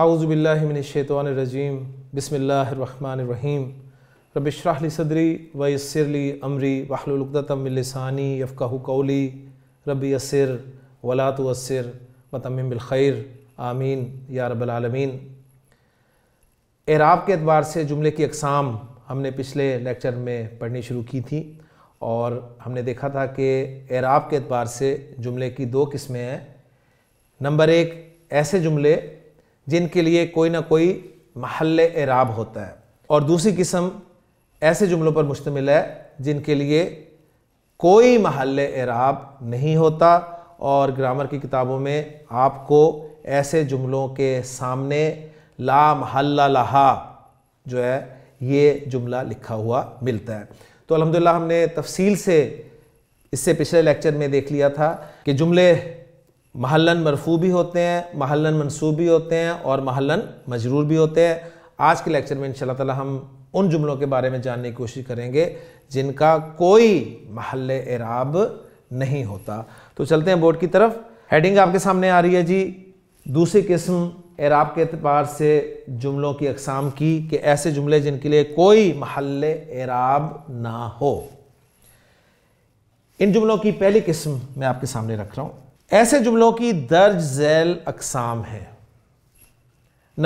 اعوذ باللہ من الشیطان الرجیم بسم اللہ الرحمن الرحیم رب اشرح لی صدری ویسر لی امری علی عمری من لسانی یفقاح قولی ربی یصر ولا توسر وتمم بالخیر آمین یا رب العالمین اعراب کے اعتبار سے جملے کی اقسام ہم نے پچھلے لیکچر میں پڑھنی شروع کی تھی اور ہم نے دیکھا تھا کہ اعراب کے اعتبار سے جملے کی دو قسمیں ہیں نمبر ایک ایسے جملے جن کے لیے کوئی نہ کوئی محل اعراب ہوتا ہے اور دوسری قسم ایسے جملوں پر مشتمل ہے جن کے لیے کوئی محل اعراب نہیں ہوتا اور گرامر کی کتابوں میں آپ کو ایسے جملوں کے سامنے لا محلہ لہا جو ہے یہ جملہ لکھا ہوا ملتا ہے تو الحمدللہ ہم نے تفصیل سے اس سے پچھلے لیکچر میں دیکھ لیا تھا کہ جملے محلن مرفوع بھی ہوتے ہیں محلن منصوب بھی ہوتے ہیں اور محلن مجرور بھی ہوتے ہیں آج کے لیکچر میں ان شاء اللہ ہم ان جملوں کے بارے میں جاننے کی کوشش کریں گے جن کا کوئی محل اعراب نہیں ہوتا تو چلتے ہیں بورڈ کی طرف ہیڈنگ آپ کے سامنے آ رہی ہے جی دوسری قسم اعراب کے اعتبار سے جملوں کی اقسام کی کہ ایسے جملے جن کے لیے کوئی محل اعراب نہ ہو ان جملوں کی پہلی قسم میں آپ کے سامنے رکھ رہا ہوں ایسے جملوں کی درج ذیل اقسام ہیں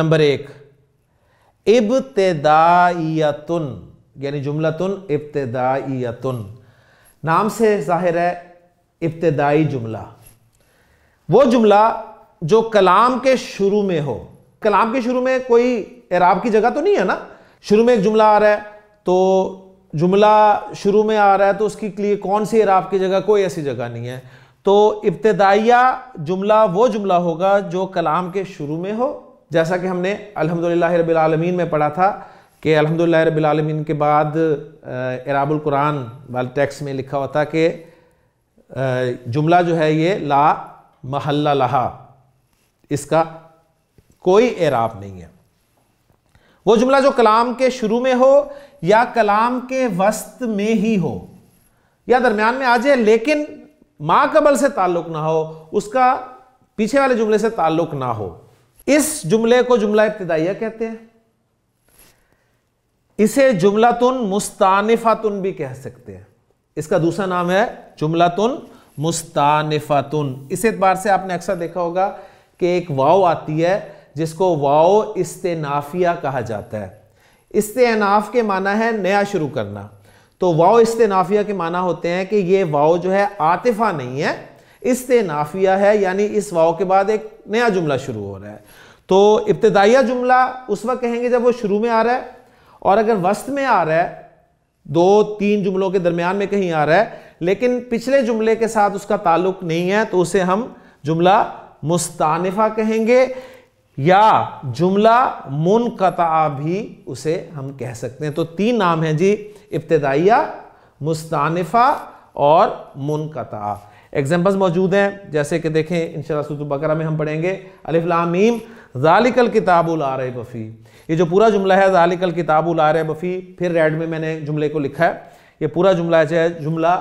نمبر ایک ابتدائیتن یعنی جملہ تن نام سے ظاہر ہے ابتدائی جملہ وہ جملہ جو کلام کے شروع میں ہو کلام کے شروع میں کوئی عراب کی جگہ تو نہیں ہے نا شروع میں ایک جملہ آ رہا ہے تو جملہ شروع میں آ رہا ہے تو اس کی لیے کون سی عراب کی جگہ کوئی ایسی جگہ نہیں ہے تو ابتدائیہ جملہ وہ جملہ ہوگا جو کلام کے شروع میں ہو جیسا کہ ہم نے الحمدللہ رب العالمین میں پڑھا تھا کہ الحمدللہ رب العالمین کے بعد اعراب القرآن والے ٹیکس میں لکھا ہوتا کہ جملہ جو ہے یہ لا محلہ لہا اس کا کوئی اعراب نہیں ہے وہ جملہ جو کلام کے شروع میں ہو یا کلام کے وسط میں ہی ہو یا درمیان میں آ جائے لیکن ماں قبل سے تعلق نہ ہو اس کا پیچھے والے جملے سے تعلق نہ ہو اس جملے کو جملہ ابتدائیہ کہتے ہیں اسے جملہ تن مستانفاتن بھی کہہ سکتے ہیں اس کا دوسرا نام ہے جملہ تن مستانفاتن اس اعتبار سے آپ نے اکثر دیکھا ہوگا کہ ایک واؤ آتی ہے جس کو واؤ استنافیہ کہا جاتا ہے استعناف کے معنی ہے نیا شروع کرنا تو واؤ استنافیہ کے معنی ہوتے ہیں کہ یہ واؤ جو ہے آتفہ نہیں ہے استنافیہ ہے یعنی اس واؤ کے بعد ایک نیا جملہ شروع ہو رہا ہے تو ابتدائیہ جملہ اس وقت کہیں گے جب وہ شروع میں آ رہا ہے اور اگر وسط میں آ رہا ہے دو تین جملوں کے درمیان میں کہیں آ رہا ہے لیکن پچھلے جملے کے ساتھ اس کا تعلق نہیں ہے تو اسے ہم جملہ مستانفہ کہیں گے یا جملہ منقطع بھی اسے ہم کہہ سکتے ہیں تو تین نام ہیں جی ابتدائیہ مستانفہ اور منقطع اگزامپل موجود ہیں جیسے کہ دیکھیں انشاءاللہ سورت البقرہ میں ہم پڑھیں گے الف الکتاب لا ریب بفی یہ جو پورا جملہ ہے الکتاب لا ریب بفی پھر ریڈ میں میں نے جملے کو لکھا ہے یہ پورا جملہ جو ہے جملہ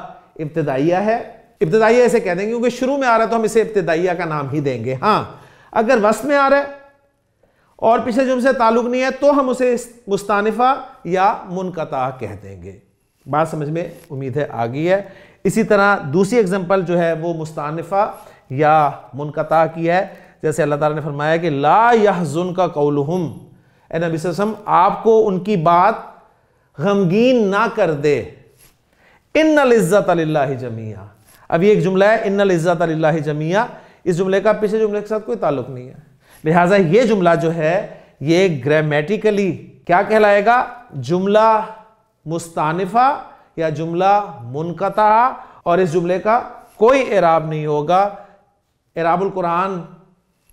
ابتدائیہ ہے ابتدائیہ اسے کہہ دیں گے کیونکہ شروع میں آ رہا ہے تو ہم اسے ابتدائیہ کا نام ہی دیں گے ہاں اگر وسط میں آ رہا ہے اور پچھلے جملے سے تعلق نہیں ہے تو ہم اسے مستانفہ یا منقطع کہہ دیں گے بات سمجھ میں امید ہے آگی ہے اسی طرح دوسری اگزامپل جو ہے وہ مستانفہ یا منقطع کی ہے جیسے اللہ تعالیٰ نے فرمایا کہ لا یحزن کا قولہم اے نبی صلی اللہ علیہ وسلم آپ کو ان کی بات غمگین نہ کر دے ان لزت علّہ جمعہ یہ ایک جملہ ہے ان العزت علہ جمعہ اس جملے کا پچھلے جملے کے ساتھ کوئی تعلق نہیں ہے لہٰذا یہ جملہ جو ہے یہ گرامیٹیکلی کیا کہلائے گا جملہ مستانفہ یا جملہ منقطع اور اس جملے کا کوئی اعراب نہیں ہوگا اعراب القرآن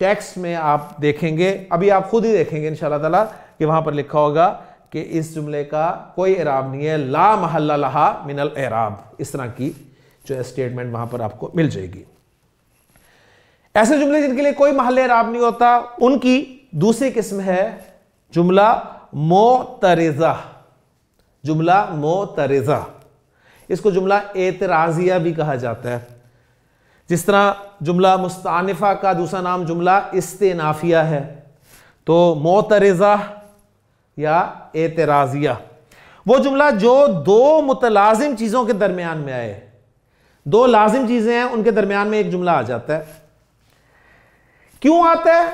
ٹیکسٹ میں آپ دیکھیں گے ابھی آپ خود ہی دیکھیں گے ان شاء اللہ تعالیٰ کہ وہاں پر لکھا ہوگا کہ اس جملے کا کوئی عراب نہیں ہے لا محلہ لہا من العراب اس طرح کی جو ہے اسٹیٹمنٹ وہاں پر آپ کو مل جائے گی ایسے جملے جن کے لیے کوئی محل اعراب نہیں ہوتا ان کی دوسری قسم ہے جملہ معترضہ جملہ معترضہ اس کو جملہ اعتراضیہ بھی کہا جاتا ہے جس طرح جملہ مستعنفہ کا دوسرا نام جملہ استنافیہ ہے تو معترضہ یا اعتراضیہ وہ جملہ جو دو متلازم چیزوں کے درمیان میں آئے دو لازم چیزیں ہیں ان کے درمیان میں ایک جملہ آ جاتا ہے کیوں آتا ہے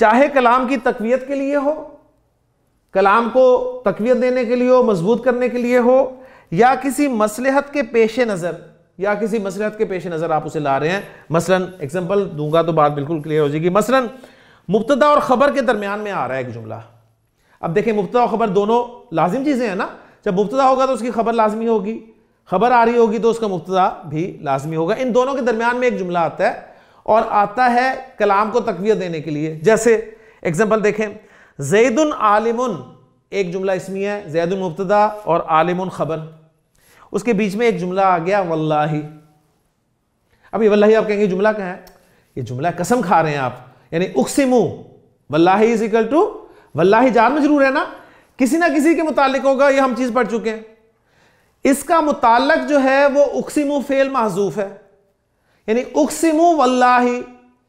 چاہے کلام کی تقویت کے لیے ہو کلام کو تقویت دینے کے لیے ہو مضبوط کرنے کے لیے ہو یا کسی مسلحت کے پیش نظر یا کسی مسلحت کے پیش نظر آپ اسے لا رہے ہیں مثلا ایگزامپل دوں گا تو بات بالکل کلیئر ہو جائے گی مثلا مبتدا اور خبر کے درمیان میں آ رہا ہے ایک جملہ اب دیکھیں مبتدا اور خبر دونوں لازم چیزیں ہیں نا جب مبتدا ہوگا تو اس کی خبر لازمی ہوگی خبر آ رہی ہوگی تو اس کا مبتدا بھی لازمی ہوگا ان دونوں کے درمیان میں ایک جملہ آتا ہے اور آتا ہے کلام کو تقویت دینے کے لیے جیسے ایگزامپل دیکھیں زید عالم ایک جملہ اسمی ہے زید المبتدا اور عالم خبر اس کے بیچ میں ایک جملہ آ گیا ولہ اب یہ ولہ آپ کہیں گے جملہ کہاں ہے یہ جملہ قسم کھا رہے ہیں آپ یعنی اکسمو ولہ از اکل ٹو ولہ جان میں ضرور ہے نا کسی نہ کسی کے متعلق ہوگا یہ ہم چیز پڑھ چکے ہیں اس کا متعلق جو ہے وہ اکسمو فیل محضوف ہے یعنی اقسمو واللہ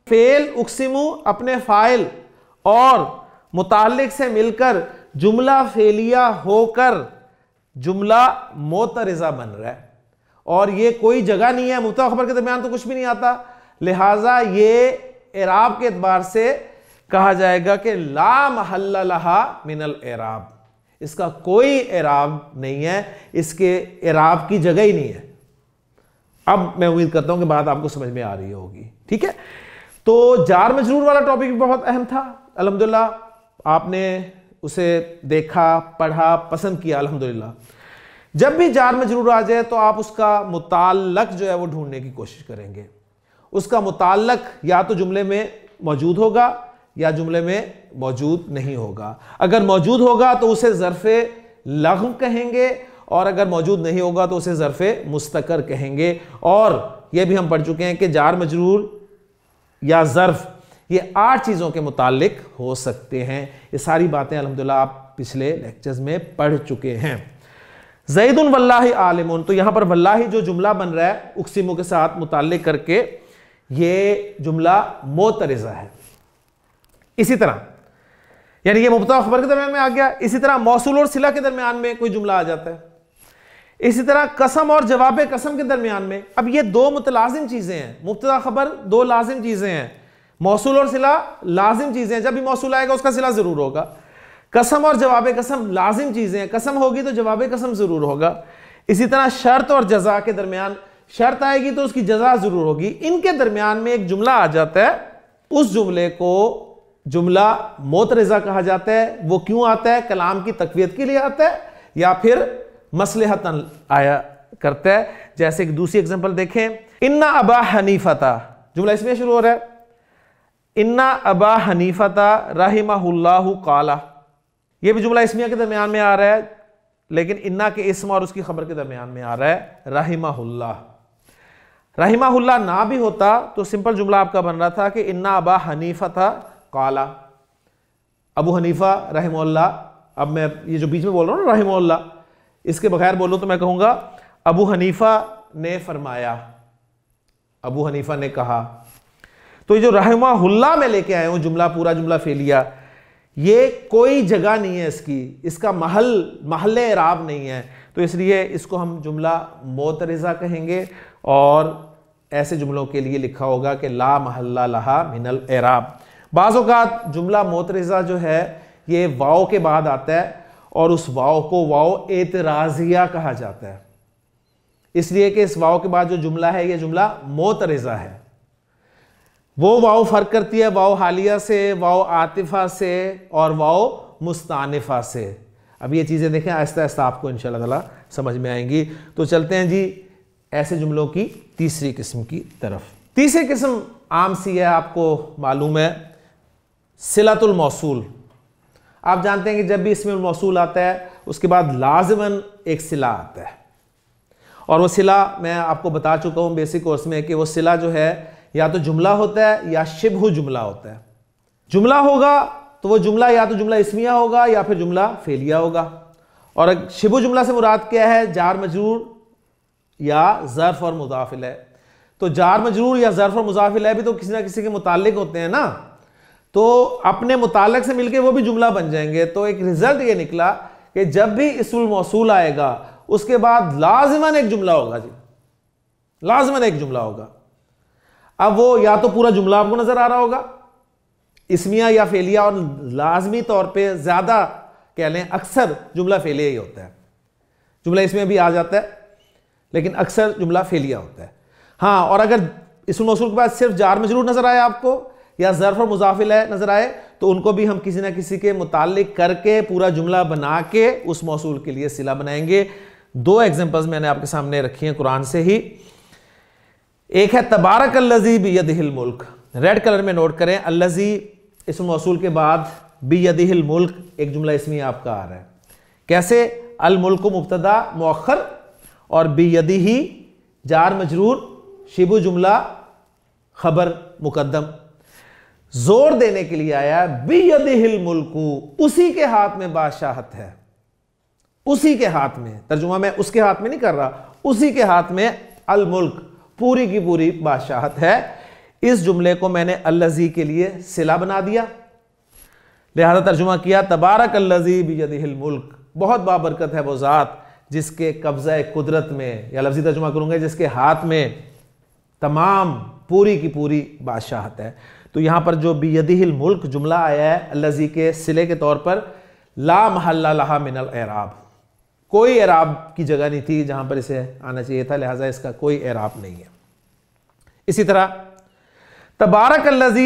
فیل اقسمو اپنے فائل اور متعلق سے مل کر جملہ فیلیہ ہو کر جملہ موترزہ بن رہا ہے اور یہ کوئی جگہ نہیں ہے مبتدا خبر کے درمیان تو کچھ بھی نہیں آتا لہٰذا یہ اعراب کے اعتبار سے کہا جائے گا کہ لا محل لہا من العراب اس کا کوئی اعراب نہیں ہے اس کے اعراب کی جگہ ہی نہیں ہے اب میں امید کرتا ہوں کہ بات آپ کو سمجھ میں آ رہی ہوگی ٹھیک ہے تو جار مجرور والا ٹاپک بھی بہت اہم تھا الحمدللہ آپ نے اسے دیکھا پڑھا پسند کیا الحمدللہ جب بھی جار مجرور آ جائے تو آپ اس کا متعلق جو ہے وہ ڈھونڈنے کی کوشش کریں گے اس کا متعلق یا تو جملے میں موجود ہوگا یا جملے میں موجود نہیں ہوگا اگر موجود ہوگا تو اسے ظرف لغم کہیں گے اور اگر موجود نہیں ہوگا تو اسے ظرف مستقر کہیں گے اور یہ بھی ہم پڑھ چکے ہیں کہ جار مجرور یا ظرف یہ آٹھ چیزوں کے متعلق ہو سکتے ہیں یہ ساری باتیں الحمدللہ آپ پچھلے لیکچرز میں پڑھ چکے ہیں زید واللہ اللہ عالم تو یہاں پر ولہ جو جملہ بن رہا ہے اقسیموں کے ساتھ متعلق کر کے یہ جملہ موترزہ ہے اسی طرح یعنی یہ مبتا خبر کے درمیان میں آ گیا اسی طرح موصول اور سلا کے درمیان میں کوئی جملہ آ جاتا ہے اسی طرح قسم اور جواب قسم کے درمیان میں اب یہ دو متلازم چیزیں ہیں مبتدا خبر دو لازم چیزیں ہیں موصول اور سلا لازم چیزیں ہیں جب بھی موصول آئے گا اس کا سلا ضرور ہوگا قسم اور جواب قسم لازم چیزیں ہیں قسم ہوگی تو جواب قسم ضرور ہوگا اسی طرح شرط اور جزا کے درمیان شرط آئے گی تو اس کی جزا ضرور ہوگی ان کے درمیان میں ایک جملہ آ جاتا ہے اس جملے کو جملہ موت رضا کہا جاتا ہے وہ کیوں آتا ہے کلام کی تقویت کے لیے آتا ہے یا پھر مسلحت آیا کرتا ہے جیسے ایک دوسری اگزامپل دیکھیں انا ابا ہنیفتہ جملہ اس میں شروع ہو رہا ہے انا ابا ہنیفہ رحمہ اللہ قالا یہ بھی جملہ اسمیہ کے درمیان میں آ رہا ہے لیکن انا کے اسم اور اس کی خبر کے درمیان میں آ رہا ہے رحمہ اللہ رحمہ اللہ نہ بھی ہوتا تو سمپل جملہ آپ کا بن رہا تھا کہ انا ابا حنیفتہ کالا ابو حنیفہ رحمہ اللہ اب میں یہ جو بیچ میں بول رہا ہوں نا رحمہ اللہ اس کے بغیر بولو تو میں کہوں گا ابو حنیفہ نے فرمایا ابو حنیفہ نے کہا تو یہ جو رحمہ اللہ میں لے کے آئے ہوں جملہ پورا جملہ فیلیا یہ کوئی جگہ نہیں ہے اس کی اس کا محل محل عراب نہیں ہے تو اس لیے اس کو ہم جملہ موترزہ کہیں گے اور ایسے جملوں کے لیے لکھا ہوگا کہ لا محلہ لہا من الاعراب بعض اوقات جملہ موترزہ جو ہے یہ واؤ کے بعد آتا ہے اور اس واؤ کو واؤ اعتراضیہ کہا جاتا ہے اس لیے کہ اس واؤ کے بعد جو جملہ ہے یہ جملہ موت ہے وہ واؤ فرق کرتی ہے واؤ حالیہ سے واؤ عاطفہ سے اور واؤ مستانفہ سے اب یہ چیزیں دیکھیں آہستہ آہستہ آپ کو انشاءاللہ اللہ سمجھ میں آئیں گی تو چلتے ہیں جی ایسے جملوں کی تیسری قسم کی طرف تیسری قسم عام سی ہے آپ کو معلوم ہے صلت الموصول آپ جانتے ہیں کہ جب بھی اس میں موصول آتا ہے اس کے بعد لازمان ایک سلا آتا ہے اور وہ سلا میں آپ کو بتا چکا ہوں بیسک کورس میں کہ وہ سلا جو ہے یا تو جملہ ہوتا ہے یا شبہ جملہ ہوتا ہے جملہ ہوگا تو وہ جملہ یا تو جملہ اسمیہ ہوگا یا پھر جملہ فیلیا ہوگا اور شبہ جملہ سے مراد کیا ہے جار مجرور یا ظرف اور مضافل ہے تو جار مجرور یا ظرف اور مضافل ہے بھی تو کسی نہ کسی کے متعلق ہوتے ہیں نا تو اپنے متعلق سے مل کے وہ بھی جملہ بن جائیں گے تو ایک رزلٹ یہ نکلا کہ جب بھی اسم الموصول آئے گا اس کے بعد لازماً ایک جملہ ہوگا جی لازماً ایک جملہ ہوگا اب وہ یا تو پورا جملہ آپ کو نظر آ رہا ہوگا اسمیا یا فیلیا اور لازمی طور پہ زیادہ کہہ لیں اکثر جملہ فیلیا ہی ہوتا ہے جملہ اس میں بھی آ جاتا ہے لیکن اکثر جملہ فیلیا ہوتا ہے ہاں اور اگر اس الموصول کے بعد صرف جار میں ضرور نظر آیا آپ کو یا ظرف اور مضافل ہے نظر آئے تو ان کو بھی ہم کسی نہ کسی کے متعلق کر کے پورا جملہ بنا کے اس موصول کے لیے سلا بنائیں گے دو ایگزامپلز میں نے آپ کے سامنے رکھی ہیں قرآن سے ہی ایک ہے تبارک الزی بیدہ الملک ریڈ کلر میں نوٹ کریں الزی اس موصول کے بعد بیدہ الملک ایک جملہ اسمی آپ کا آ رہا ہے کیسے الملک مبتدا مؤخر اور بی جار مجرور شیبو جملہ خبر مقدم زور دینے کے لیے آیا بیل ملکو اسی کے ہاتھ میں بادشاہت ہے اسی کے ہاتھ میں ترجمہ میں اس کے ہاتھ میں نہیں کر رہا اسی کے ہاتھ میں الملک پوری کی پوری بادشاہت ہے اس جملے کو میں نے الزی کے لیے سلا بنا دیا لہذا ترجمہ کیا تبارک الزی بے ہل ملک بہت بابرکت ہے وہ ذات جس کے قبضہ قدرت میں یا لفظی ترجمہ کروں گا جس کے ہاتھ میں تمام پوری کی پوری بادشاہت ہے تو یہاں پر جو بیدیہ الملک جملہ آیا ہے اللہ کے سلے کے طور پر لا محلہ لہا من العراب کوئی اعراب کی جگہ نہیں تھی جہاں پر اسے آنا چاہیے تھا لہٰذا اس کا کوئی اعراب نہیں ہے اسی طرح تبارک اللہ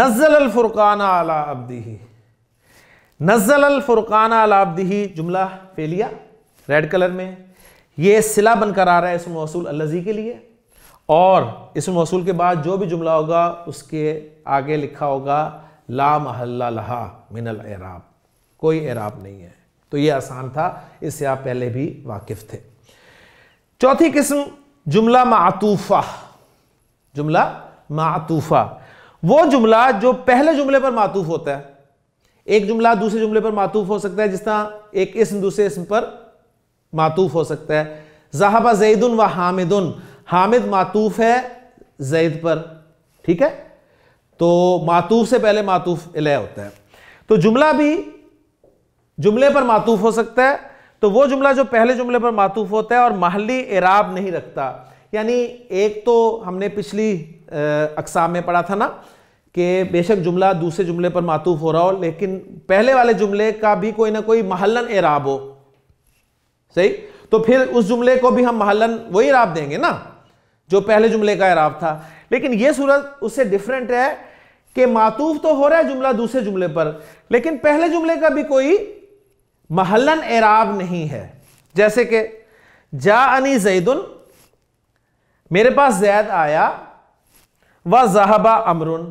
نزل الفرقان نزل الفرقان فرقانہ جملہ فیلیا ریڈ کلر میں یہ سلا بن کر آ رہا ہے اس وصول اللہ کے لیے اور اس کے بعد جو بھی جملہ ہوگا اس کے آگے لکھا ہوگا لا محلہ لہا من العراب کوئی اعراب نہیں ہے تو یہ آسان تھا اس سے آپ پہلے بھی واقف تھے چوتھی قسم جملہ معطوفہ جملہ معطوفہ وہ جملہ جو پہلے جملے پر معطوف ہوتا ہے ایک جملہ دوسرے جملے پر معطوف ہو سکتا ہے جس طرح ایک اسم دوسرے اسم پر معطوف ہو سکتا ہے زیدن زید حامدن حامد معطوف ہے زید پر ٹھیک ہے تو معطوف سے پہلے معطوف الہ ہوتا ہے تو جملہ بھی جملے پر معطوف ہو سکتا ہے تو وہ جملہ جو پہلے جملے پر معطوف ہوتا ہے اور محلی اعراب نہیں رکھتا یعنی ایک تو ہم نے پچھلی اقسام میں پڑھا تھا نا کہ بے شک جملہ دوسرے جملے پر معطوف ہو رہا ہو لیکن پہلے والے جملے کا بھی کوئی نہ کوئی محلن اعراب ہو صحیح تو پھر اس جملے کو بھی ہم محلن وہی اعراب دیں گے نا جو پہلے جملے کا اعراب تھا لیکن یہ صورت اس سے ڈیفرنٹ ہے کہ معطوف تو ہو رہا ہے جملہ دوسرے جملے پر لیکن پہلے جملے کا بھی کوئی محلن اعراب نہیں ہے جیسے کہ جا انی زید میرے پاس زید آیا و زہبہ امرن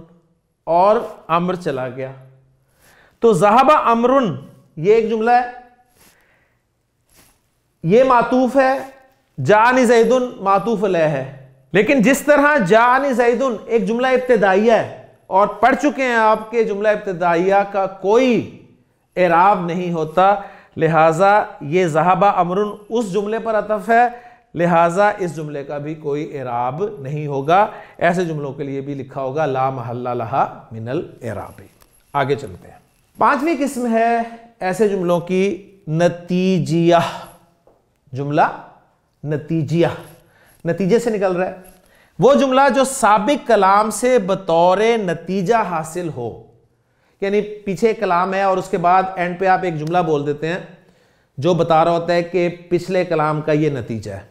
اور امر چلا گیا تو زہبہ امرن یہ ایک جملہ ہے یہ معطوف ہے جا انی زید معطوف علیہ ہے لیکن جس طرح جانی زیدن ایک جملہ ابتدائیہ ہے اور پڑھ چکے ہیں آپ کے جملہ ابتدائیہ کا کوئی اعراب نہیں ہوتا لہٰذا یہ زہبہ امرن اس جملے پر عطف ہے لہٰذا اس جملے کا بھی کوئی اعراب نہیں ہوگا ایسے جملوں کے لیے بھی لکھا ہوگا لا محلہ لہا من الاعراب آگے چلتے ہیں پانچویں قسم ہے ایسے جملوں کی نتیجیہ جملہ نتیجیہ نتیجے سے نکل رہا ہے وہ جملہ جو سابق کلام سے بطور نتیجہ حاصل ہو یعنی پیچھے کلام ہے اور اس کے بعد اینڈ پہ آپ ایک جملہ بول دیتے ہیں جو بتا رہا ہوتا ہے کہ پچھلے کلام کا یہ نتیجہ ہے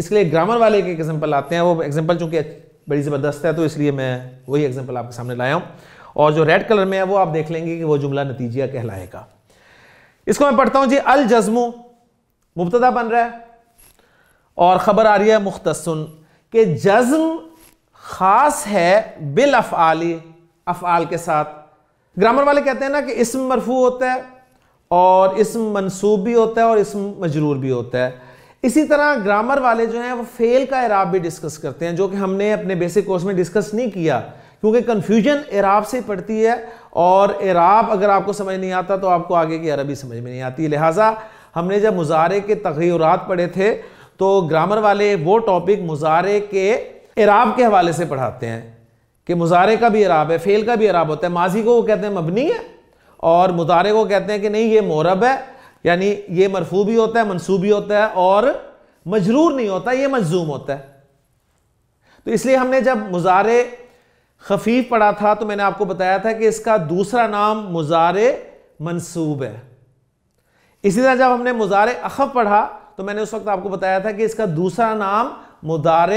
اس کے لیے گرامر والے کے ایک ایگزامپل آتے ہیں وہ ایگزامپل چونکہ بڑی زبردست ہے تو اس لیے میں وہی ایگزامپل آپ کے سامنے لایا ہوں اور جو ریڈ کلر میں ہے وہ آپ دیکھ لیں گے کہ وہ جملہ نتیجہ کہلائے گا اس کو میں پڑھتا ہوں جی الجزمو مبتدا بن رہا ہے اور خبر آ رہی ہے مختصن کہ جزم خاص ہے بل افعال کے ساتھ گرامر والے کہتے ہیں نا کہ اسم مرفوع ہوتا ہے اور اسم منصوب بھی ہوتا ہے اور اسم مجرور بھی ہوتا ہے اسی طرح گرامر والے جو ہیں وہ فیل کا اعراب بھی ڈسکس کرتے ہیں جو کہ ہم نے اپنے بیسک کورس میں ڈسکس نہیں کیا کیونکہ کنفیوژن اعراب سے پڑتی ہے اور اعراب اگر آپ کو سمجھ نہیں آتا تو آپ کو آگے کی عربی سمجھ میں نہیں آتی لہٰذا ہم نے جب مظاہرے کے تغیرات پڑھے تھے تو گرامر والے وہ ٹاپک مظاہرے کے عراب کے حوالے سے پڑھاتے ہیں کہ مظاہرے کا بھی عراب ہے فیل کا بھی عراب ہوتا ہے ماضی کو وہ کہتے ہیں مبنی ہے اور مزارے کو کہتے ہیں کہ نہیں یہ مورب ہے یعنی یہ مرفو بھی ہوتا ہے منصوب بھی ہوتا ہے اور مجرور نہیں ہوتا یہ مجزوم ہوتا ہے تو اس لیے ہم نے جب مزارے خفیف پڑھا تھا تو میں نے آپ کو بتایا تھا کہ اس کا دوسرا نام مزارے منصوب ہے اسی طرح جب ہم نے مزارے اخف پڑھا تو میں نے اس وقت آپ کو بتایا تھا کہ اس کا دوسرا نام مدار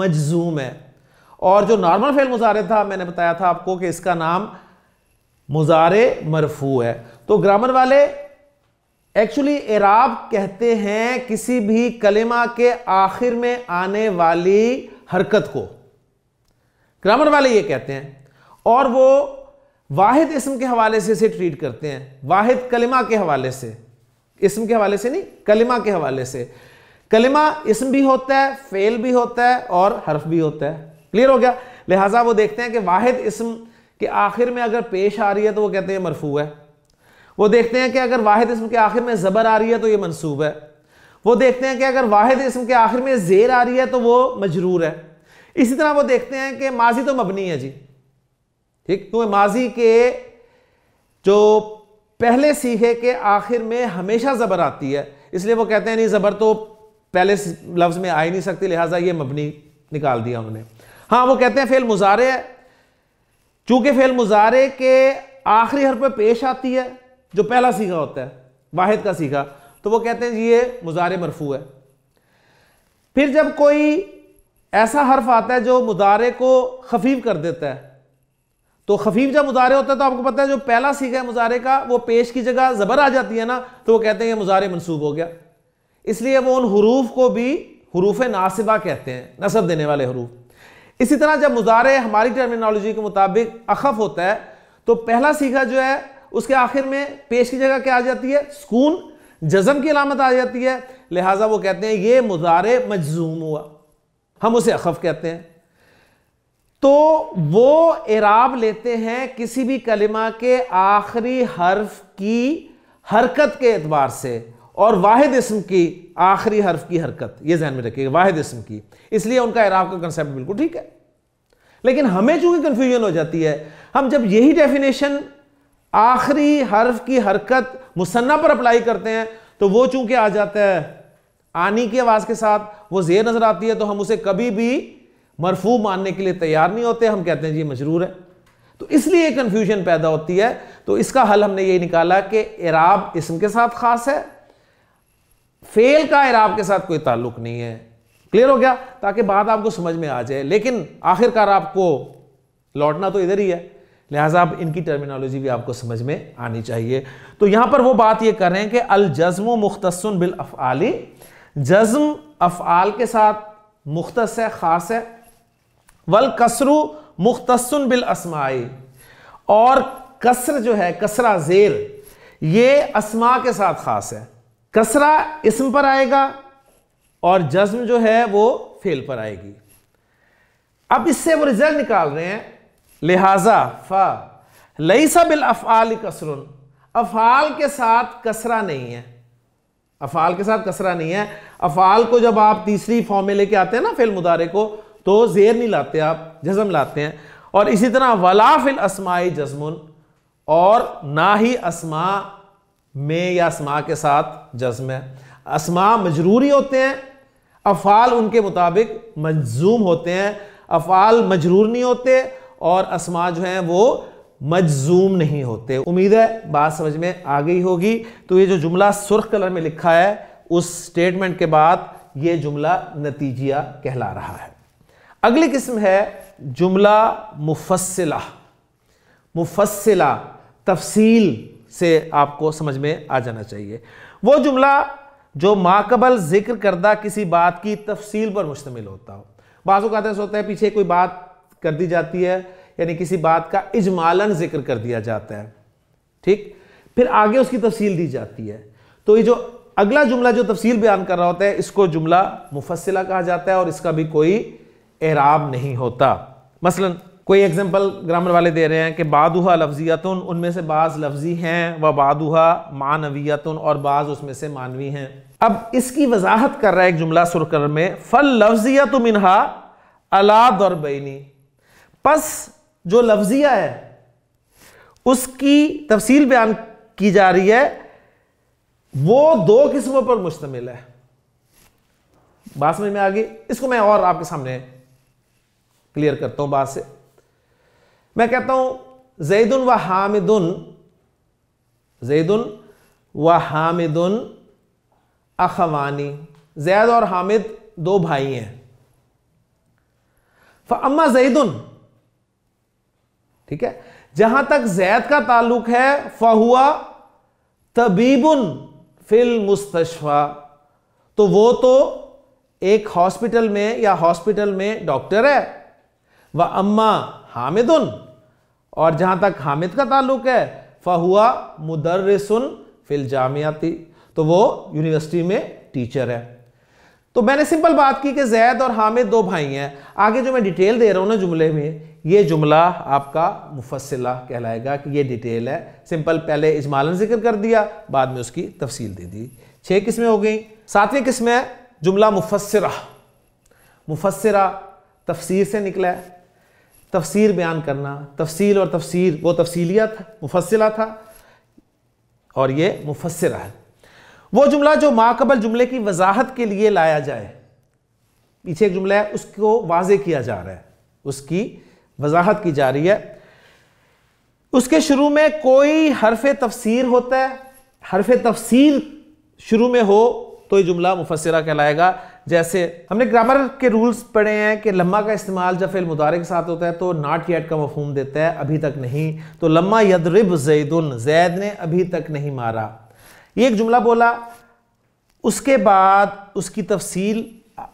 مجزوم ہے اور جو نارمل فیل مزارے تھا میں نے بتایا تھا آپ کو کہ اس کا نام مزار مرفوع ہے تو گرامر والے ایکچولی عراب کہتے ہیں کسی بھی کلمہ کے آخر میں آنے والی حرکت کو گرامر والے یہ کہتے ہیں اور وہ واحد اسم کے حوالے سے اسے ٹریٹ کرتے ہیں واحد کلمہ کے حوالے سے اسم کے حوالے سے نہیں کلمہ کے حوالے سے کلمہ اسم بھی ہوتا ہے فعل بھی ہوتا ہے اور حرف بھی ہوتا ہے کلیئر ہو گیا لہٰذا وہ دیکھتے ہیں کہ واحد اسم کے آخر میں اگر پیش آ رہی ہے تو وہ کہتے ہیں مرفوع ہے وہ دیکھتے ہیں کہ اگر واحد اسم کے آخر میں زبر آ رہی ہے تو یہ منصوب ہے وہ دیکھتے ہیں کہ اگر واحد اسم کے آخر میں زیر آ رہی ہے تو وہ مجرور ہے اسی طرح وہ دیکھتے ہیں کہ ماضی تو مبنی ہے جی ٹھیک کیونکہ ماضی کے جو پہلے سیکھے کے آخر میں ہمیشہ زبر آتی ہے اس لیے وہ کہتے ہیں نہیں زبر تو پہلے لفظ میں آ ہی نہیں سکتی لہٰذا یہ مبنی نکال دیا انہوں نے ہاں وہ کہتے ہیں فعل ہے چونکہ فعل مزارے کے آخری حرف پیش آتی ہے جو پہلا سیکھا ہوتا ہے واحد کا سیکھا تو وہ کہتے ہیں جی، یہ مزارے مرفوع ہے پھر جب کوئی ایسا حرف آتا ہے جو مزارے کو خفیف کر دیتا ہے تو خفیف جب مظاہرے ہوتا ہے تو آپ کو پتہ ہے جو پہلا سیگا ہے مظاہرے کا وہ پیش کی جگہ زبر آ جاتی ہے نا تو وہ کہتے ہیں یہ مظاہرے منصوب ہو گیا اس لیے وہ ان حروف کو بھی حروف ناصبہ کہتے ہیں نصب دینے والے حروف اسی طرح جب مظاہرے ہماری ٹرمینالوجی کے مطابق اخف ہوتا ہے تو پہلا سیگا جو ہے اس کے آخر میں پیش کی جگہ کیا آ جاتی ہے سکون جزم کی علامت آ جاتی ہے لہٰذا وہ کہتے ہیں یہ مظاہرے مجزوم ہوا ہم اسے اخف کہتے ہیں تو وہ اعراب لیتے ہیں کسی بھی کلمہ کے آخری حرف کی حرکت کے اعتبار سے اور واحد اسم کی آخری حرف کی حرکت یہ ذہن میں رکھیے واحد اسم کی اس لیے ان کا اعراب کا کنسیپٹ بالکل ٹھیک ہے لیکن ہمیں چونکہ کنفیوژن ہو جاتی ہے ہم جب یہی ڈیفینیشن آخری حرف کی حرکت مصنع پر اپلائی کرتے ہیں تو وہ چونکہ آ جاتا ہے آنی کی آواز کے ساتھ وہ زیر نظر آتی ہے تو ہم اسے کبھی بھی مرفوع ماننے کے لیے تیار نہیں ہوتے ہم کہتے ہیں جی مجرور ہے تو اس لیے کنفیوژن پیدا ہوتی ہے تو اس کا حل ہم نے یہی نکالا کہ اعراب اسم کے ساتھ خاص ہے فیل کا اعراب کے ساتھ کوئی تعلق نہیں ہے کلیئر ہو گیا تاکہ بات آپ کو سمجھ میں آ جائے لیکن آخر کار آپ کو لوٹنا تو ادھر ہی ہے لہٰذا آپ ان کی ٹرمینالوجی بھی آپ کو سمجھ میں آنی چاہیے تو یہاں پر وہ بات یہ کر رہے ہیں کہ الجزم و مختصن بالافعالی جزم افعال کے ساتھ مختص ہے خاص ہے والکسرو مختصن بالاسمائی اور کسر جو ہے کسرا زیر یہ اسما کے ساتھ خاص ہے کسرا اسم پر آئے گا اور جزم جو ہے وہ فیل پر آئے گی اب اس سے وہ رزلٹ نکال رہے ہیں لہٰذا لہذا لا بل کسر افعال کے ساتھ کسرا نہیں ہے افعال کے ساتھ کسرا نہیں ہے افعال کو جب آپ تیسری فارم میں لے کے آتے ہیں نا فیل مدارے کو تو زیر نہیں لاتے آپ جزم لاتے ہیں اور اسی طرح ولا فی الاسماء جزمن اور نہ ہی اسماء میں یا اسماء کے ساتھ جزم ہے اسماء مجروری ہوتے ہیں افعال ان کے مطابق مجزوم ہوتے ہیں افعال مجرور نہیں ہوتے اور اسماء جو ہیں وہ مجزوم نہیں ہوتے امید ہے بات سمجھ میں آ گئی ہوگی تو یہ جو جملہ سرخ کلر میں لکھا ہے اس سٹیٹمنٹ کے بعد یہ جملہ نتیجیہ کہلا رہا ہے اگلی قسم ہے جملہ مفصلہ مفصلہ تفصیل سے آپ کو سمجھ میں آ جانا چاہیے وہ جملہ جو ماقبل ذکر کردہ کسی بات کی تفصیل پر مشتمل ہوتا ہو بعض اوقات ایسا ہوتا ہے پیچھے کوئی بات کر دی جاتی ہے یعنی کسی بات کا اجمالاً ذکر کر دیا جاتا ہے ٹھیک پھر آگے اس کی تفصیل دی جاتی ہے تو یہ جو اگلا جملہ جو تفصیل بیان کر رہا ہوتا ہے اس کو جملہ مفصلہ کہا جاتا ہے اور اس کا بھی کوئی اعراب نہیں ہوتا مثلا کوئی ایگزامپل گرامر والے دے رہے ہیں کہ بادوہا لفظیتن ان میں سے بعض لفظی ہیں و بادوہا معنویتن اور بعض اس میں سے معنوی ہیں اب اس کی وضاحت کر رہا ہے ایک جملہ سرکر میں فل لفظیت منہا الا دربینی پس جو لفظیہ ہے اس کی تفصیل بیان کی جا رہی ہے وہ دو قسموں پر مشتمل ہے بات سمجھ میں آگے اس کو میں اور آپ کے سامنے کلیئر کرتا ہوں بات سے میں کہتا ہوں زید و حامدن زید و حامدن اخوانی زید اور حامد دو بھائی ہیں فاما زید ٹھیک ہے جہاں تک زید کا تعلق ہے فہوا تبیبن فی مستشفہ تو وہ تو ایک ہاسپٹل میں یا ہاسپٹل میں ڈاکٹر ہے و اماں حامد اور جہاں تک حامد کا تعلق ہے فہوا مدرسن فل جامعتی تو وہ یونیورسٹی میں ٹیچر ہے تو میں نے سمپل بات کی کہ زید اور حامد دو بھائی ہیں آگے جو میں ڈیٹیل دے رہا ہوں نا جملے میں یہ جملہ آپ کا مفصلہ کہلائے گا کہ یہ ڈیٹیل ہے سمپل پہلے اجمالاً ذکر کر دیا بعد میں اس کی تفصیل دے دی چھ قسمیں ہو گئیں ساتویں قسمیں جملہ مفسرہ مفصرہ تفسیر سے نکلا ہے تفسیر بیان کرنا تفصیل اور تفسیر وہ تھا مفصلہ تھا اور یہ مفسرہ ہے وہ جملہ جو ماقبل جملے کی وضاحت کے لیے لایا جائے پیچھے ایک جملہ ہے اس کو واضح کیا جا رہا ہے اس کی وضاحت کی جا رہی ہے اس کے شروع میں کوئی حرف تفسیر ہوتا ہے حرف تفصیل شروع میں ہو تو یہ جملہ مفسرہ کہلائے گا جیسے ہم نے گرامر کے رولز پڑھے ہیں کہ لمحہ کا استعمال جب فعل مدارے کے ساتھ ہوتا ہے تو ناٹ یٹ کا مفہوم دیتا ہے ابھی تک نہیں تو لمحہ یدرب زیدن زید نے ابھی تک نہیں مارا یہ ایک جملہ بولا اس کے بعد اس کی تفصیل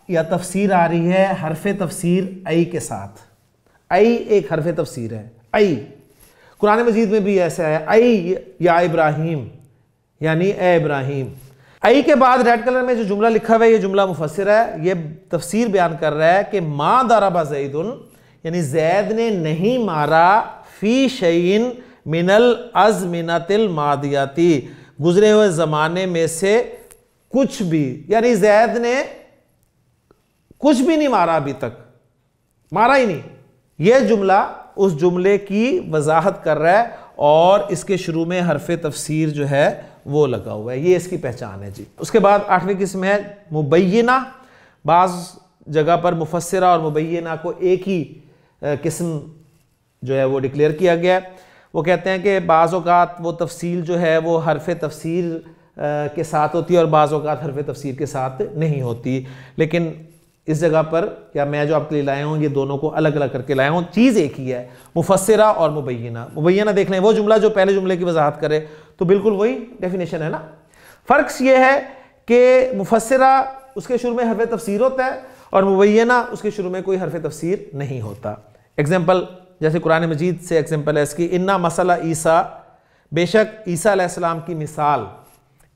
یا تفسیر آ رہی ہے حرف تفسیر ای کے ساتھ ای ایک حرف تفسیر ہے ای قرآن مجید میں بھی ایسا ہے ای یا ابراہیم یعنی اے ابراہیم کے بعد ریڈ کلر میں جو جملہ لکھا ہوا ہے یہ جملہ مفسر ہے یہ تفسیر بیان کر رہا ہے کہ ماں زید یعنی زید نے نہیں مارا فی شعین گزرے ہوئے زمانے میں سے کچھ بھی یعنی زید نے کچھ بھی نہیں مارا ابھی تک مارا ہی نہیں یہ جملہ اس جملے کی وضاحت کر رہا ہے اور اس کے شروع میں حرف تفسیر جو ہے وہ لگا ہوا ہے یہ اس کی پہچان ہے جی اس کے بعد آٹھویں قسم ہے مبینہ بعض جگہ پر مفسرہ اور مبینہ کو ایک ہی قسم جو ہے وہ ڈکلیئر کیا گیا ہے وہ کہتے ہیں کہ بعض اوقات وہ تفصیل جو ہے وہ حرف تفسیر کے ساتھ ہوتی ہے اور بعض اوقات حرف تفسیر کے ساتھ نہیں ہوتی لیکن اس جگہ پر یا میں جو آپ کے لیے لایا ہوں یہ دونوں کو الگ الگ کر کے لایا ہوں چیز ایک ہی ہے مفسرہ اور مبینہ مبینہ دیکھ لیں وہ جملہ جو پہلے جملے کی وضاحت کرے تو بالکل وہی ڈیفینیشن ہے نا فرق یہ ہے کہ مفسرہ اس کے شروع میں حرف تفسیر ہوتا ہے اور مبینہ اس کے شروع میں کوئی حرف تفسیر نہیں ہوتا ایگزامپل جیسے قرآن مجید سے ایگزامپل ہے اس کی انہا مسئلہ عیسیٰ بے شک عیسیٰ علیہ السلام کی مثال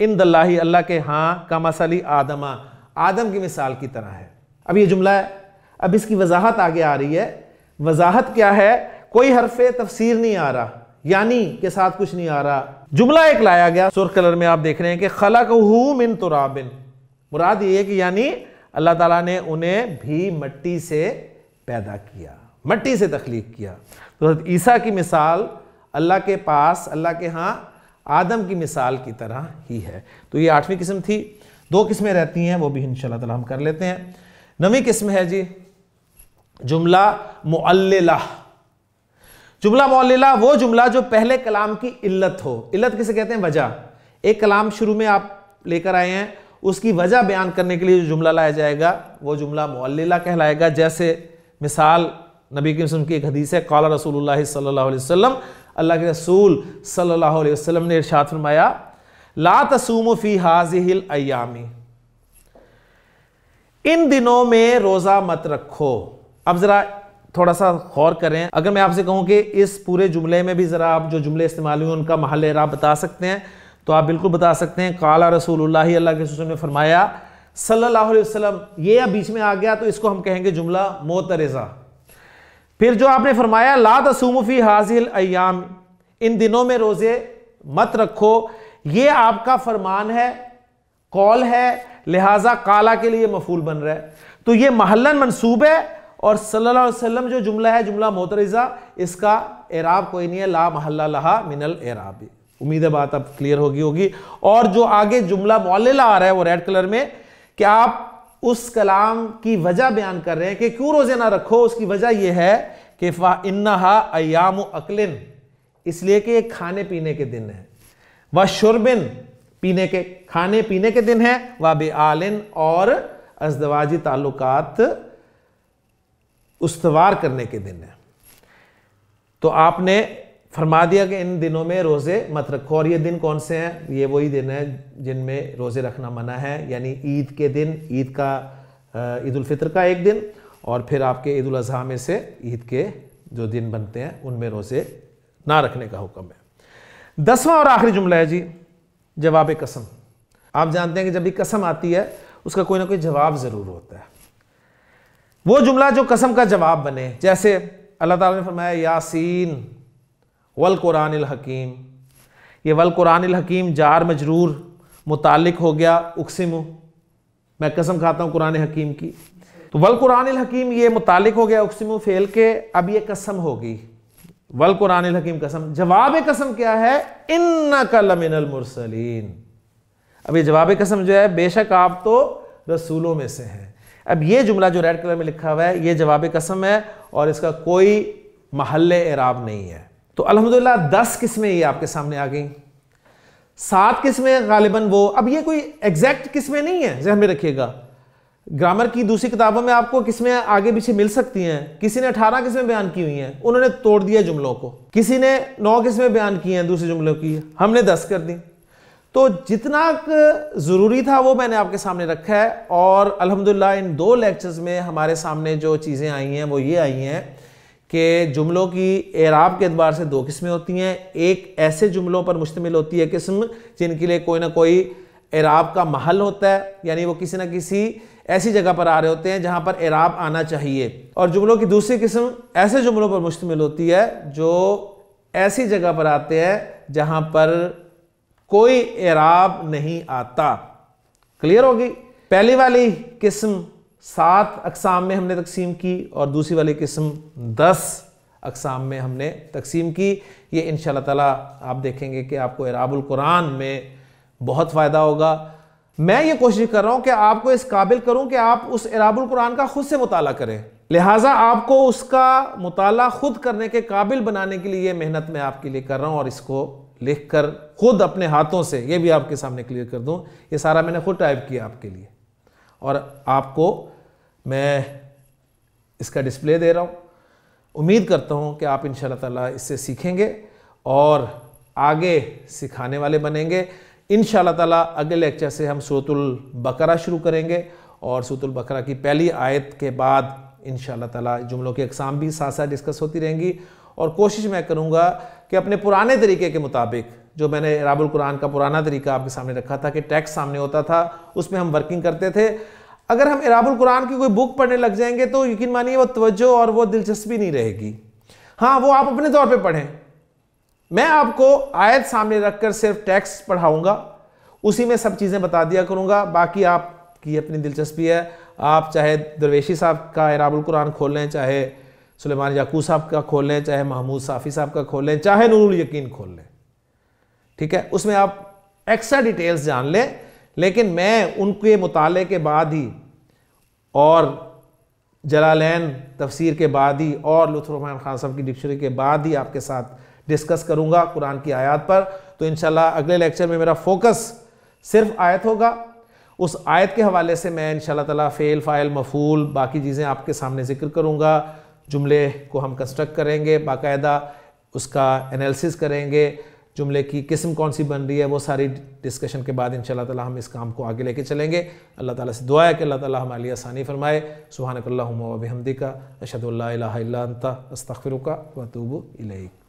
ان دلہی اللہ کے ہاں کا مسئلی آدمہ آدم کی مثال کی طرح ہے اب یہ جملہ ہے اب اس کی وضاحت آگے آ رہی ہے وضاحت کیا ہے کوئی حرف تفسیر نہیں آ رہا یعنی کے ساتھ کچھ نہیں آ رہا جملہ ایک لایا گیا سرخ کلر میں آپ دیکھ رہے ہیں کہ کہ من ترابن مراد یہ ہے یعنی اللہ تعالیٰ نے انہیں بھی مٹی سے پیدا کیا مٹی سے تخلیق کیا تو حضرت عیسیٰ کی مثال اللہ کے پاس اللہ کے ہاں آدم کی مثال کی طرح ہی ہے تو یہ آٹھویں قسم تھی دو قسمیں رہتی ہیں وہ بھی ان اللہ تعالیٰ ہم کر لیتے ہیں نویں قسم ہے جی جملہ معللہ جملہ معللہ وہ جملہ جو پہلے کلام کی علت ہو علت کسے کہتے ہیں وجہ ایک کلام شروع میں آپ لے کر آئے ہیں اس کی وجہ بیان کرنے کے لیے جو جملہ لایا جائے گا وہ جملہ معللہ کہلائے گا جیسے مثال نبی کی کی ایک حدیث ہے قال رسول اللہ صلی اللہ علیہ وسلم اللہ کے رسول صلی اللہ علیہ وسلم نے ارشاد فرمایا لا فی حاضح الایامی ان دنوں میں روزہ مت رکھو اب ذرا تھوڑا سا غور کریں اگر میں آپ سے کہوں کہ اس پورے جملے میں بھی ذرا آپ جو جملے استعمال ہوئے ان کا محل راہ بتا سکتے ہیں تو آپ بالکل بتا سکتے ہیں کالا رسول اللہ اللہ کے نے فرمایا صلی اللہ علیہ وسلم یہ اب بیچ میں آ گیا تو اس کو ہم کہیں گے جملہ موترزہ پھر جو آپ نے فرمایا لا فی حاضل ایام ان دنوں میں روزے مت رکھو یہ آپ کا فرمان ہے کال ہے لہٰذا کالا کے لیے مفول بن رہا ہے تو یہ محلن منصوب ہے اور صلی اللہ علیہ وسلم جو جملہ ہے جملہ محترزہ اس کا اعراب کوئی نہیں ہے لا محلہ لہا من الراب امید ہے بات اب کلیئر ہوگی ہوگی اور جو آگے جملہ معللہ آ رہا ہے وہ ریڈ کلر میں کہ آپ اس کلام کی وجہ بیان کر رہے ہیں کہ کیوں روزے نہ رکھو اس کی وجہ یہ ہے کہ اس لیے کہ یہ کھانے پینے کے دن ہے و شربن پینے کے کھانے پینے کے دن ہیں واب عالن اور ازدواجی تعلقات استوار کرنے کے دن ہیں تو آپ نے فرما دیا کہ ان دنوں میں روزے مت رکھو اور یہ دن کون سے ہیں یہ وہی دن ہیں جن میں روزے رکھنا منع ہے یعنی عید کے دن عید کا عید الفطر کا ایک دن اور پھر آپ کے عید الاضحیٰ میں سے عید کے جو دن بنتے ہیں ان میں روزے نہ رکھنے کا حکم ہے دسواں اور آخری جملہ ہے جی جواب قسم آپ جانتے ہیں کہ جب بھی قسم آتی ہے اس کا کوئی نہ کوئی جواب ضرور ہوتا ہے وہ جملہ جو قسم کا جواب بنے جیسے اللہ تعالیٰ نے فرمایا یاسین والقرآن الحکیم یہ والقرآن الحکیم جار مجرور متعلق ہو گیا اقسم میں قسم کھاتا ہوں قرآن حکیم کی تو والقرآن الحکیم یہ متعلق ہو گیا اقسم فعل فیل کے اب یہ قسم ہوگی الحکیم قسم جواب قسم کیا ہے اب یہ جواب قسم جو ہے بے شک آپ تو رسولوں میں سے ہیں اب یہ جملہ جو ریڈ کلر میں لکھا ہوا ہے یہ جواب قسم ہے اور اس کا کوئی محل اعراب نہیں ہے تو الحمدللہ دس قسمیں یہ آپ کے سامنے آ گئیں سات قسمیں غالباً وہ اب یہ کوئی ایکزیکٹ قسمیں نہیں ہیں ذہن میں رکھیے گا گرامر کی دوسری کتابوں میں آپ کو کس میں آگے پیچھے مل سکتی ہیں کسی نے اٹھارہ قسمیں بیان کی ہوئی ہیں انہوں نے توڑ دیا جملوں کو کسی نے نو قسمیں بیان کی ہیں دوسرے جملوں کی ہم نے دس کر دی تو جتنا ضروری تھا وہ میں نے آپ کے سامنے رکھا ہے اور الحمدللہ ان دو لیکچرز میں ہمارے سامنے جو چیزیں آئی ہیں وہ یہ آئی ہیں کہ جملوں کی اعراب کے اعتبار سے دو قسمیں ہوتی ہیں ایک ایسے جملوں پر مشتمل ہوتی ہے قسم جن کے لیے کوئی نہ کوئی اعراب کا محل ہوتا ہے یعنی وہ کسی نہ کسی ایسی جگہ پر آ رہے ہوتے ہیں جہاں پر اعراب آنا چاہیے اور جملوں کی دوسری قسم ایسے جملوں پر مشتمل ہوتی ہے جو ایسی جگہ پر آتے ہیں جہاں پر کوئی اعراب نہیں آتا کلیئر ہوگی پہلی والی قسم سات اقسام میں ہم نے تقسیم کی اور دوسری والی قسم دس اقسام میں ہم نے تقسیم کی یہ انشاءاللہ تعالی آپ دیکھیں گے کہ آپ کو اعراب القرآن میں بہت فائدہ ہوگا میں یہ کوشش کر رہا ہوں کہ آپ کو اس قابل کروں کہ آپ اس عراب القرآن کا خود سے مطالعہ کریں لہٰذا آپ کو اس کا مطالعہ خود کرنے کے قابل بنانے کے لیے یہ محنت میں آپ کے لیے کر رہا ہوں اور اس کو لکھ کر خود اپنے ہاتھوں سے یہ بھی آپ کے سامنے کلیئر کر دوں یہ سارا میں نے خود ٹائپ کیا آپ کے لیے اور آپ کو میں اس کا ڈسپلے دے رہا ہوں امید کرتا ہوں کہ آپ ان شاء اللہ تعالیٰ اس سے سیکھیں گے اور آگے سکھانے والے بنیں گے ان شاء اللہ تعالیٰ اگلے لیکچر سے ہم سوت البقرہ شروع کریں گے اور سوت البقرہ کی پہلی آیت کے بعد ان شاء اللہ تعالیٰ جملوں کی اقسام بھی ساتھ ساتھ ڈسکس ہوتی رہیں گی اور کوشش میں کروں گا کہ اپنے پرانے طریقے کے مطابق جو میں نے عراب القرآن کا پرانا طریقہ آپ کے سامنے رکھا تھا کہ ٹیکس سامنے ہوتا تھا اس میں ہم ورکنگ کرتے تھے اگر ہم عراب القرآن کی کوئی بک پڑھنے لگ جائیں گے تو یقین مانیے وہ توجہ اور وہ دلچسپی نہیں رہے گی ہاں وہ آپ اپنے طور پہ پڑھیں میں آپ کو آیت سامنے رکھ کر صرف ٹیکس پڑھاؤں گا اسی میں سب چیزیں بتا دیا کروں گا باقی آپ کی اپنی دلچسپی ہے آپ چاہے درویشی صاحب کا عراب القرآن کھول لیں چاہے سلیمان یعقو صاحب کا کھول لیں چاہے محمود صافی صاحب کا کھول لیں چاہے نور الیقین کھول لیں ٹھیک ہے اس میں آپ ایکسٹرا ڈیٹیلز جان لیں لیکن میں ان کے مطالعے کے بعد ہی اور جلالین تفسیر کے بعد ہی اور لطف رحمان خان صاحب کی ڈکشنری کے بعد ہی آپ کے ساتھ ڈسکس کروں گا قرآن کی آیات پر تو انشاءاللہ اگلے لیکچر میں میرا فوکس صرف آیت ہوگا اس آیت کے حوالے سے میں انشاءاللہ فیل فائل مفول باقی چیزیں آپ کے سامنے ذکر کروں گا جملے کو ہم کنسٹرکٹ کریں گے باقاعدہ اس کا انیلسز کریں گے جملے کی قسم کون سی بن رہی ہے وہ ساری ڈسکشن کے بعد انشاءاللہ تعالی ہم اس کام کو آگے لے کے چلیں گے اللہ تعالیٰ سے دعا ہے کہ اللہ تعالیٰ ہمارے عالیہ آسانی فرمائے سبحانک اللہم و بحمدی کا اشہدو اللہ الہ الا کا وطب و الیک